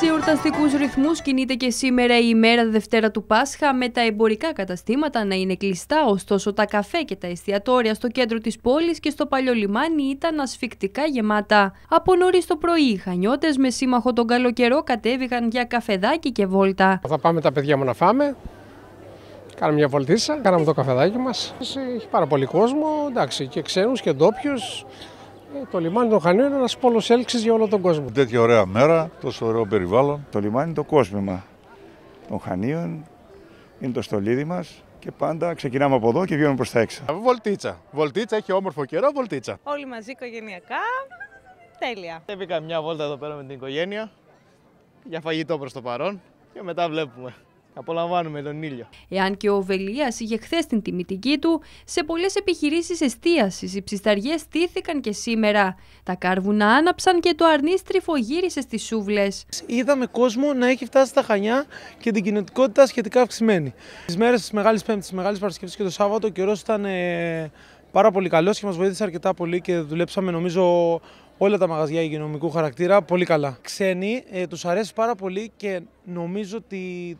σε εορταστικούς ρυθμούς κινείται και σήμερα η ημέρα Δευτέρα του Πάσχα με τα εμπορικά καταστήματα να είναι κλειστά, ωστόσο τα καφέ και τα εστιατόρια στο κέντρο της πόλης και στο παλιό λιμάνι ήταν ασφυκτικά γεμάτα. Από νωρίς το πρωί οι χανιώτες με σύμμαχο τον καλοκαιρό κατέβηκαν για καφεδάκι και βόλτα. Θα πάμε τα παιδιά μου να φάμε. Κάναμε μια βολτίσα, κάναμε το καφεδάκι μας. Έχει πάρα πολύ κόσμο, εντάξει, και ξένους και ντόπιους. Ε, το λιμάνι των Χανίων είναι ένας πόλος έλξης για όλο τον κόσμο. Τέτοια ωραία μέρα, τόσο ωραίο περιβάλλον. Το λιμάνι είναι το κόσμημα των Χανίων, είναι το στολίδι μας και πάντα ξεκινάμε από εδώ και βγαίνουμε προς τα έξω. Βολτίτσα. Βολτίτσα, έχει όμορφο καιρό, βολτίτσα. Όλοι μαζί οικογενειακά. Τέλεια. Έβηκα μια βόλτα εδώ πέρα με την οικογένεια για φαγητό προς το παρόν και μετά βλέπουμε. Απολαμβάνουμε τον ήλιο. Εάν και ο Βελίας είχε χθες την τιμητική του, σε πολλές επιχειρήσεις εστίασης οι ψισταριές στήθηκαν και σήμερα. Τα κάρβουνα άναψαν και το αρνί γύρισε στις σούβλες. Είδαμε κόσμο να έχει φτάσει στα χανιά και την κινητικότητα σχετικά αυξημένη. Τις μέρες της Μεγάλης Πέμπτης, της Μεγάλης Παρασκευής και το Σάββατο ο καιρός ήταν ε, πάρα πολύ καλός και μας βοήθησε αρκετά πολύ και δουλέψαμε νομίζω όλα τα μαγαζιά υγειονομικού χαρακτήρα πολύ καλά. Ξένοι, ε, αρέσει πάρα πολύ και νομίζω ότι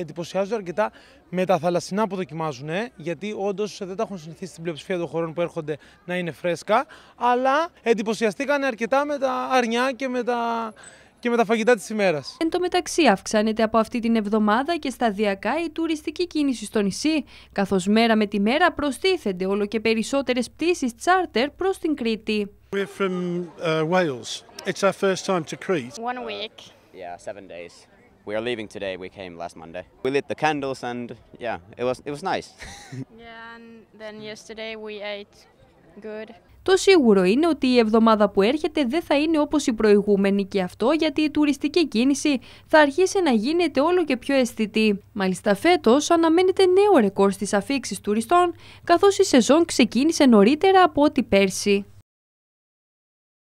εντυπωσιάζονται αρκετά με τα θαλασσινά που δοκιμάζουν, γιατί όντως δεν τα έχουν συνηθίσει στην πλειοψηφία των χωρών που έρχονται να είναι φρέσκα. Αλλά εντυπωσιαστήκαν αρκετά με τα αρνιά και με τα και με τα φαγητά της ημέρας. Εν τω μεταξύ, αυξάνεται από αυτή την εβδομάδα και σταδιακά η τουριστική κίνηση στο νησί, καθώς μέρα με τη μέρα προστίθενται όλο και περισσότερες πτήσεις τσάρτερ προς την Κρήτη we are leaving today. We came last Monday. We lit the candles and yeah, it was it was nice. yeah, and then yesterday we ate good. Το σίγουρο είναι ότι η εβδομάδα που έρχεται δεν θα είναι όπως η προηγούμενη και αυτό γιατί η τουριστική κίνηση θα αρχίσει να γίνεται όλο και πιο αισθητή. Μάλιστα φέτος αναμένεται νέο ρεκόρ στις αφήξεις τουριστών καθώς η σεζόν ξεκίνησε νωρίτερα από ό,τι πέρσι.